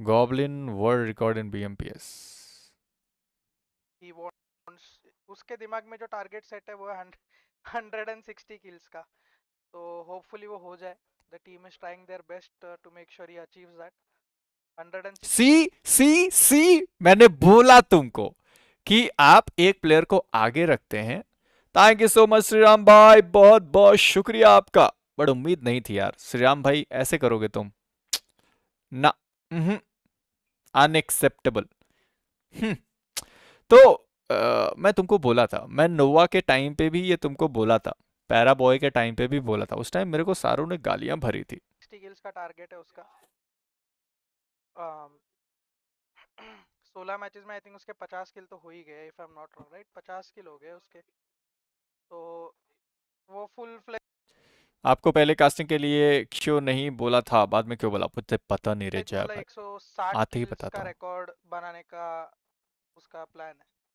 Goblin world record in BMPS. He wants उसके दिमाग में जो टारगेट सेट है वो है 160 किल्स का तो होपफुली वो हो जाए the team is trying their best to make sure he achieves that see see see मैंने बोला तुमको कि आप एक प्लेयर को आगे रखते हैं thank you so much Shri Ram भाई बहुत बहुत शुक्रिया आपका बड़ उम्मीद नहीं थी यार श्री राम भाई ऐसे करोगे तुम ना अनएक्सेप्टेबल hmm. तो आ, मैं तुमको बोला था मैं नोवा के टाइम पे भी ये तुमको बोला था पैरा बॉय के टाइम पे भी बोला था उस टाइम मेरे को सारू ने गालियां भरी थी का टारगेट है उसका सोलह मैचेस में आई थिंक उसके पचास किल तो हो ही गए if I am not wrong right पचास किल हो गए उसके तो वो फुल फ्लेज आपको पहले कास्टिंग के लिए क्यों नहीं बोला था बाद में क्यों बोला मुझे पता नहीं रह जाए आते ही बताता रिकॉर्ड बनाने का उसका प्लान है